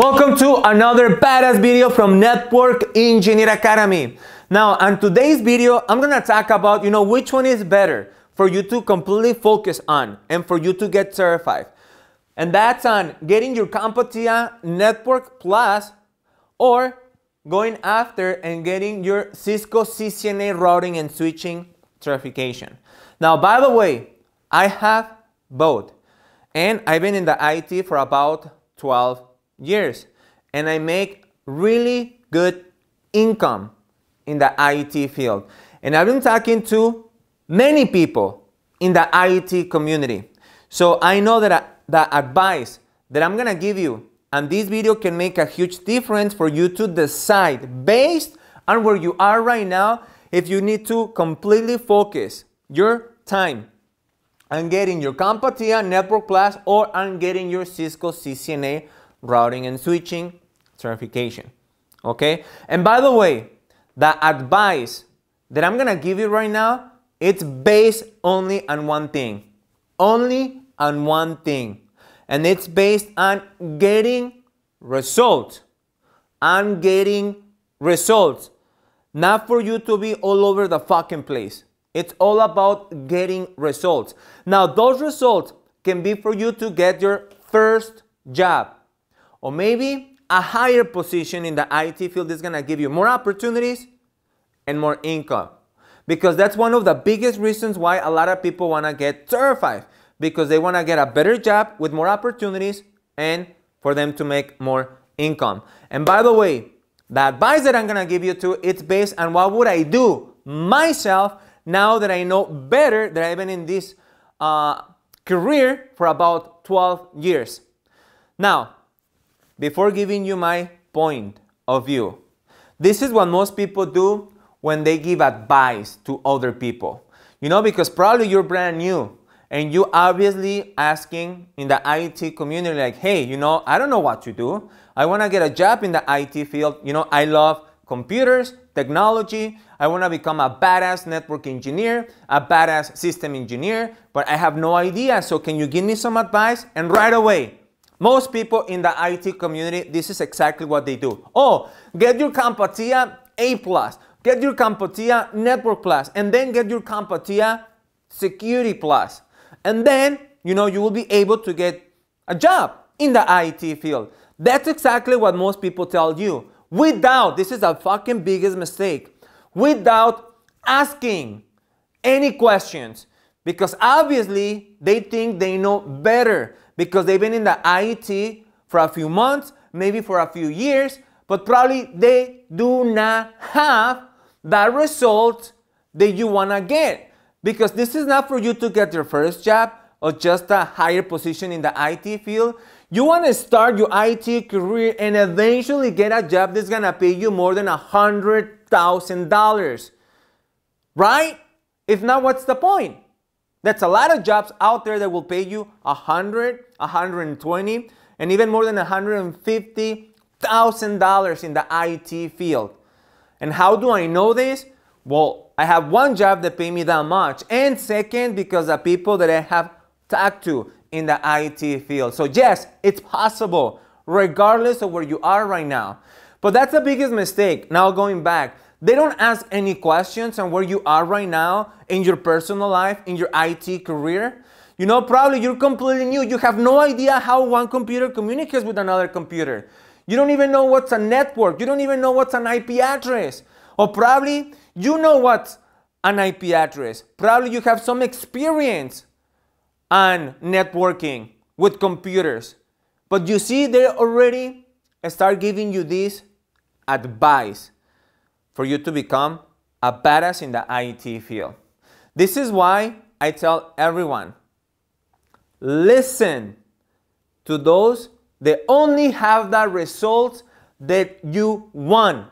Welcome to another badass video from Network Engineer Academy. Now, on today's video, I'm gonna talk about, you know, which one is better for you to completely focus on and for you to get certified. And that's on getting your CompTIA Network Plus or going after and getting your Cisco CCNA routing and switching certification. Now, by the way, I have both and I've been in the IT for about 12 years and I make really good income in the IET field. And I've been talking to many people in the IET community. So I know that uh, the advice that I'm gonna give you and this video can make a huge difference for you to decide based on where you are right now if you need to completely focus your time on getting your CompTIA network class or on getting your Cisco CCNA routing and switching, certification. Okay? And by the way, the advice that I'm gonna give you right now, it's based only on one thing. Only on one thing. And it's based on getting results. On getting results. Not for you to be all over the fucking place. It's all about getting results. Now, those results can be for you to get your first job, or maybe a higher position in the IT field is going to give you more opportunities and more income. Because that's one of the biggest reasons why a lot of people want to get certified because they want to get a better job with more opportunities and for them to make more income. And by the way, the advice that I'm going to give you to it's based on what would I do myself now that I know better that I've been in this uh, career for about 12 years. Now, before giving you my point of view. This is what most people do when they give advice to other people. You know, because probably you're brand new and you obviously asking in the IT community like, hey, you know, I don't know what to do. I want to get a job in the IT field. You know, I love computers, technology. I want to become a badass network engineer, a badass system engineer, but I have no idea. So can you give me some advice? And right away, most people in the IT community, this is exactly what they do. Oh, get your Camtasia A+, plus, get your Camtasia Network+, plus, and then get your Camtasia Security+. And then, you know, you will be able to get a job in the IT field. That's exactly what most people tell you. Without, this is the fucking biggest mistake, without asking any questions. Because obviously, they think they know better because they've been in the IET for a few months, maybe for a few years, but probably they do not have that result that you want to get. Because this is not for you to get your first job or just a higher position in the IT field. You want to start your IT career and eventually get a job that's going to pay you more than $100,000. Right? If not, what's the point? That's a lot of jobs out there that will pay you 100, 120, and even more than 150 thousand dollars in the IT field. And how do I know this? Well, I have one job that pay me that much, and second, because the people that I have talked to in the IT field. So yes, it's possible, regardless of where you are right now. But that's the biggest mistake. Now going back, they don't ask any questions on where you are right now in your personal life, in your IT career. You know, probably you're completely new. You have no idea how one computer communicates with another computer. You don't even know what's a network. You don't even know what's an IP address. Or probably you know what's an IP address. Probably you have some experience on networking with computers. But you see, they already start giving you this advice for you to become a badass in the IT field. This is why I tell everyone listen to those that only have the results that you want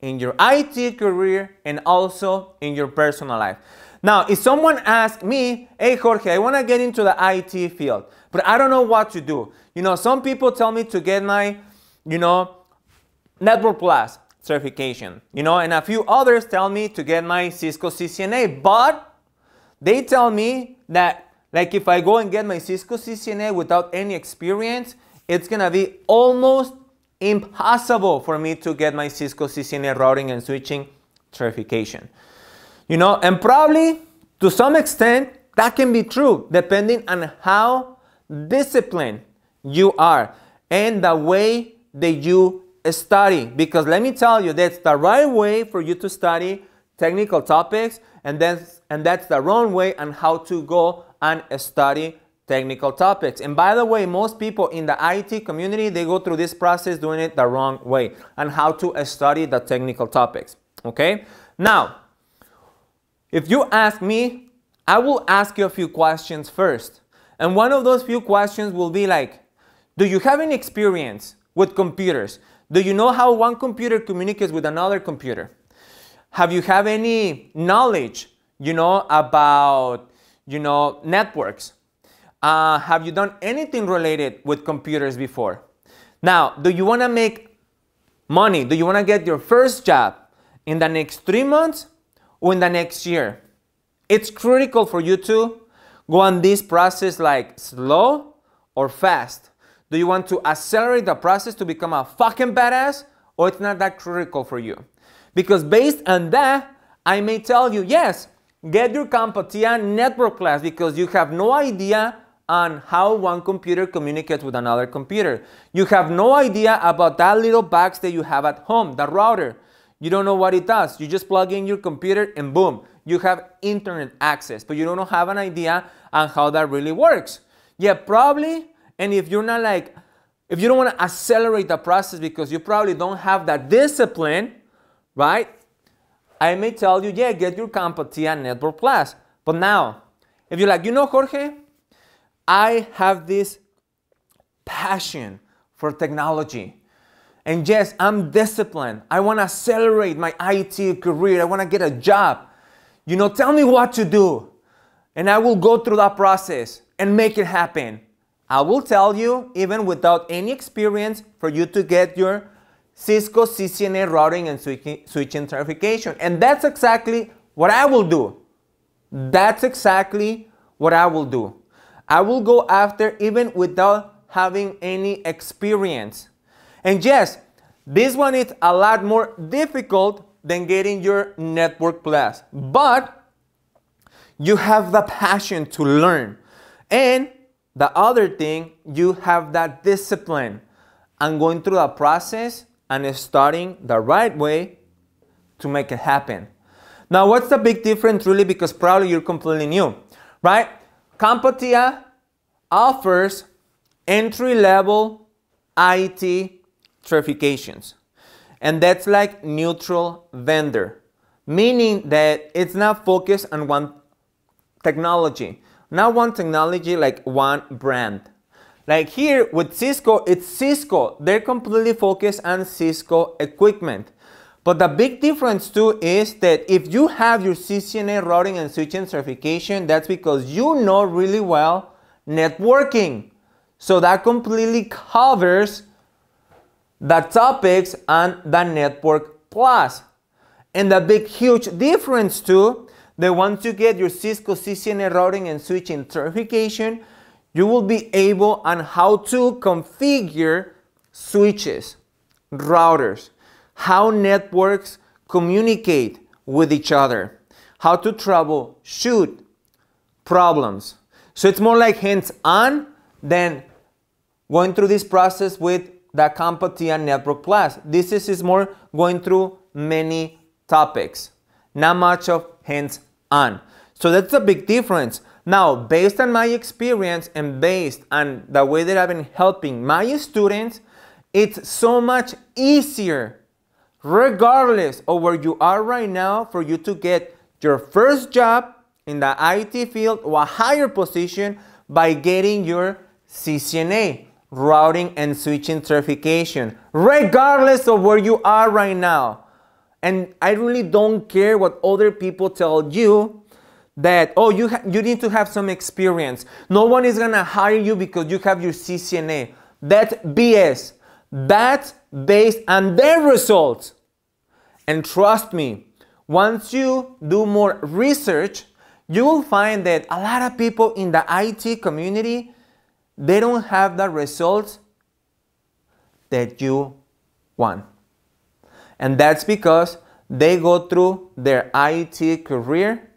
in your IT career and also in your personal life. Now, if someone asks me, hey Jorge, I want to get into the IT field, but I don't know what to do. You know, some people tell me to get my, you know, Network Plus certification. You know, and a few others tell me to get my Cisco CCNA, but they tell me that like if I go and get my Cisco CCNA without any experience, it's gonna be almost impossible for me to get my Cisco CCNA routing and switching certification. You know, and probably to some extent that can be true depending on how disciplined you are and the way that you study because let me tell you that's the right way for you to study technical topics and that's and that's the wrong way on how to go and study technical topics and by the way most people in the IT community they go through this process doing it the wrong way on how to study the technical topics okay now if you ask me I will ask you a few questions first and one of those few questions will be like do you have any experience with computers do you know how one computer communicates with another computer? Have you have any knowledge, you know, about, you know, networks? Uh, have you done anything related with computers before? Now, do you want to make money? Do you want to get your first job in the next three months or in the next year? It's critical for you to go on this process like slow or fast. Do you want to accelerate the process to become a fucking badass? Or it's not that critical for you? Because based on that, I may tell you, yes, get your Compatia network class because you have no idea on how one computer communicates with another computer. You have no idea about that little box that you have at home, the router. You don't know what it does. You just plug in your computer and boom, you have internet access, but you don't have an idea on how that really works. Yeah, probably and if you're not like, if you don't want to accelerate the process because you probably don't have that discipline, right? I may tell you, yeah, get your Campotia Network Plus. But now, if you're like, you know, Jorge, I have this passion for technology. And yes, I'm disciplined. I want to accelerate my IT career. I want to get a job. You know, tell me what to do. And I will go through that process and make it happen. I will tell you, even without any experience, for you to get your Cisco CCNA routing and switching certification. And that's exactly what I will do. That's exactly what I will do. I will go after even without having any experience. And yes, this one is a lot more difficult than getting your network plus, but you have the passion to learn. And the other thing, you have that discipline and going through the process and starting the right way to make it happen. Now, what's the big difference really? Because probably you're completely new, right? Compotia offers entry level IT certifications, and that's like neutral vendor, meaning that it's not focused on one technology. Not one technology, like one brand. Like here with Cisco, it's Cisco. They're completely focused on Cisco equipment. But the big difference too is that if you have your CCNA routing and switching certification, that's because you know really well networking. So that completely covers the topics on the network plus. And the big huge difference too that once you get your Cisco CCNA routing and switching certification, you will be able on how to configure switches, routers, how networks communicate with each other, how to troubleshoot problems. So it's more like hands-on than going through this process with the CompTIA Network Plus. This is more going through many topics, not much of hands-on on. So that's a big difference. Now, based on my experience and based on the way that I've been helping my students, it's so much easier, regardless of where you are right now, for you to get your first job in the IT field or a higher position by getting your CCNA, Routing and Switching Certification, regardless of where you are right now. And I really don't care what other people tell you that, oh, you, you need to have some experience. No one is going to hire you because you have your CCNA. That BS. That based on their results. And trust me, once you do more research, you will find that a lot of people in the IT community, they don't have the results that you want. And that's because they go through their IT career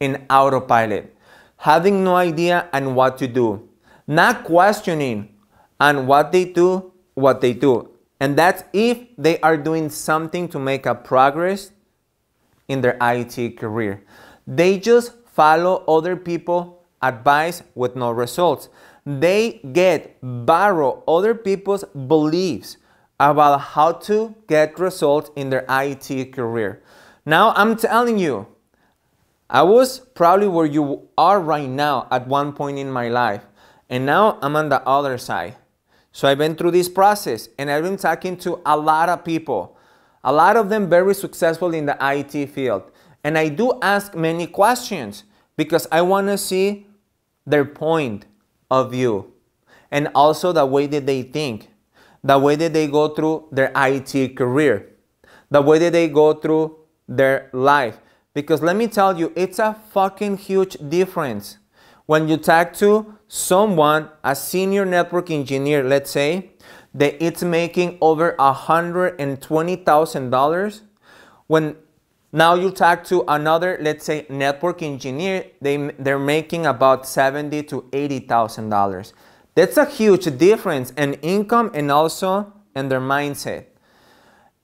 in autopilot, having no idea on what to do, not questioning on what they do, what they do. And that's if they are doing something to make a progress in their IT career. They just follow other people advice with no results. They get borrow other people's beliefs about how to get results in their IT career. Now I'm telling you, I was probably where you are right now at one point in my life, and now I'm on the other side. So I've been through this process and I've been talking to a lot of people, a lot of them very successful in the IT field. And I do ask many questions because I want to see their point of view and also the way that they think the way that they go through their IT career, the way that they go through their life. Because let me tell you, it's a fucking huge difference. When you talk to someone, a senior network engineer, let's say, that it's making over a $120,000, when now you talk to another, let's say, network engineer, they, they're making about seventy to $80,000. That's a huge difference in income and also in their mindset.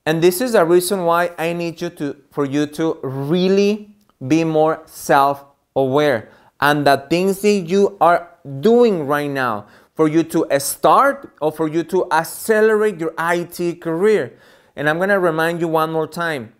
And this is a reason why I need you to, for you to really be more self aware and the things that you are doing right now for you to start or for you to accelerate your IT career. And I'm gonna remind you one more time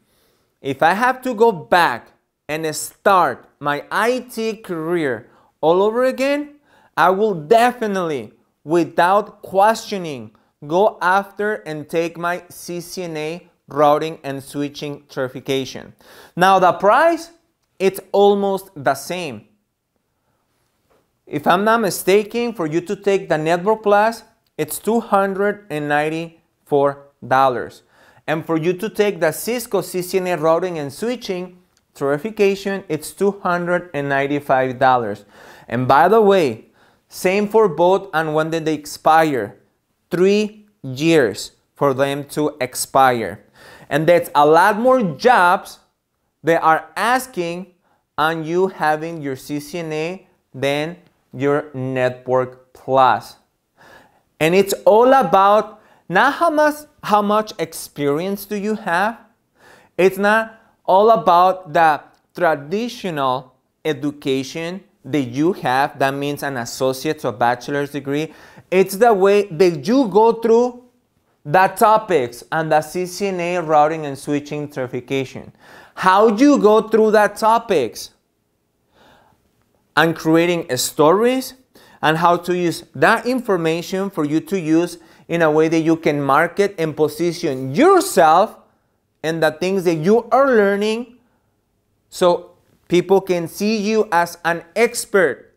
if I have to go back and start my IT career all over again, I will definitely, without questioning, go after and take my CCNA routing and switching certification. Now the price, it's almost the same. If I'm not mistaken, for you to take the network class, it's $294. And for you to take the Cisco CCNA routing and switching certification, it's $295. And by the way, same for both and when did they expire? Three years for them to expire. And that's a lot more jobs they are asking on you having your CCNA than your Network Plus. And it's all about not how much, how much experience do you have. It's not all about the traditional education that you have, that means an associate's or bachelor's degree. It's the way that you go through the topics and the CCNA routing and switching certification. How you go through that topics and creating stories and how to use that information for you to use in a way that you can market and position yourself and the things that you are learning so People can see you as an expert.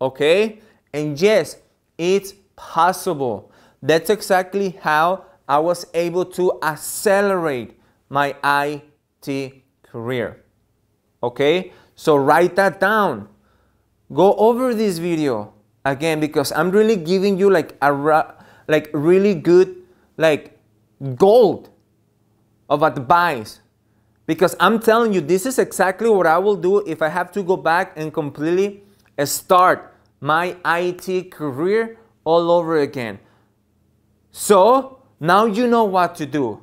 Okay? And yes, it's possible. That's exactly how I was able to accelerate my IT career. Okay? So write that down. Go over this video again because I'm really giving you like a like really good like gold of advice because I'm telling you, this is exactly what I will do if I have to go back and completely start my IT career all over again. So now you know what to do.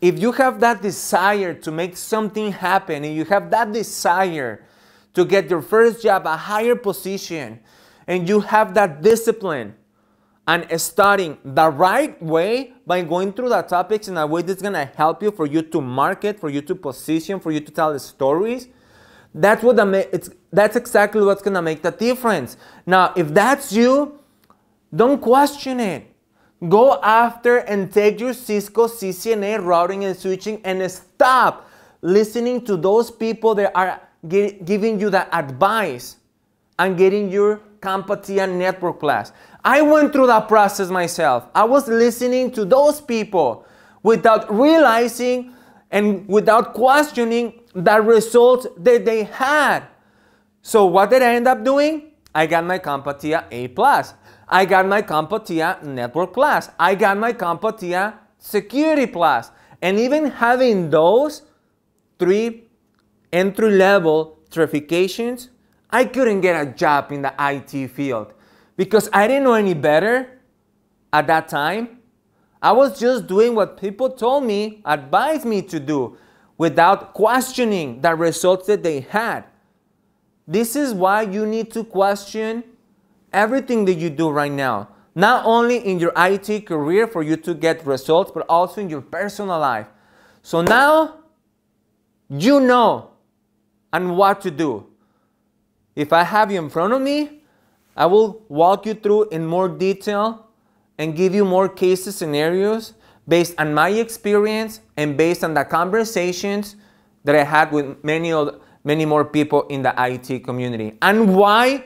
If you have that desire to make something happen and you have that desire to get your first job, a higher position, and you have that discipline, and starting the right way by going through the topics in a way that's gonna help you for you to market, for you to position, for you to tell the stories. That's what the, it's, that's exactly what's gonna make the difference. Now, if that's you, don't question it. Go after and take your Cisco CCNA routing and switching and stop listening to those people that are giving you the advice and getting your CompTIA network class. I went through that process myself. I was listening to those people without realizing and without questioning the results that they had. So what did I end up doing? I got my CompTIA A+. plus. I got my CompTIA Network Plus. I got my CompTIA Security Plus. And even having those three entry-level certifications, I couldn't get a job in the IT field because I didn't know any better at that time. I was just doing what people told me, advised me to do without questioning the results that they had. This is why you need to question everything that you do right now, not only in your IT career for you to get results, but also in your personal life. So now you know and what to do. If I have you in front of me, I will walk you through in more detail and give you more cases scenarios based on my experience and based on the conversations that I had with many many more people in the IT community and why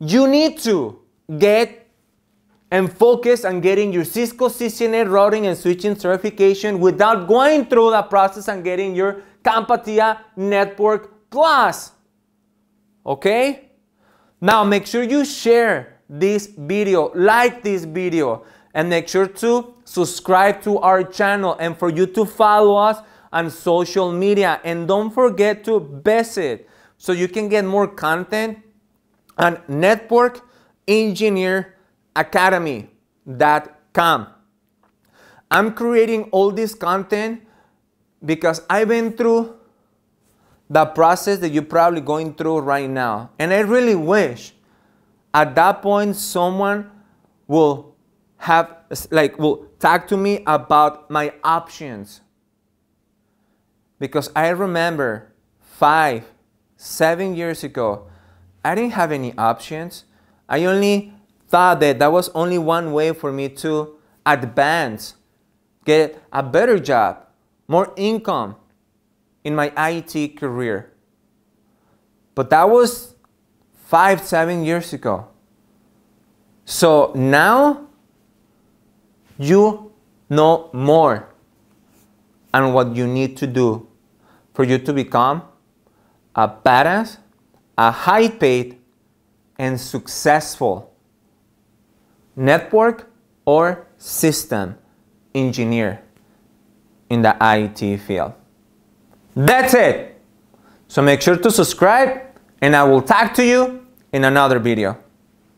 you need to get and focus on getting your Cisco CCNA routing and switching certification without going through the process and getting your Campatia Network Plus. Okay? Now make sure you share this video, like this video, and make sure to subscribe to our channel and for you to follow us on social media. And don't forget to visit so you can get more content on networkengineeracademy.com. I'm creating all this content because I've been through the process that you're probably going through right now. And I really wish at that point someone will have like will talk to me about my options. Because I remember five, seven years ago, I didn't have any options. I only thought that that was only one way for me to advance, get a better job, more income, in my IT career. But that was five, seven years ago. So now you know more and what you need to do for you to become a badass, a high paid, and successful network or system engineer in the IT field. That's it. So make sure to subscribe and I will talk to you in another video.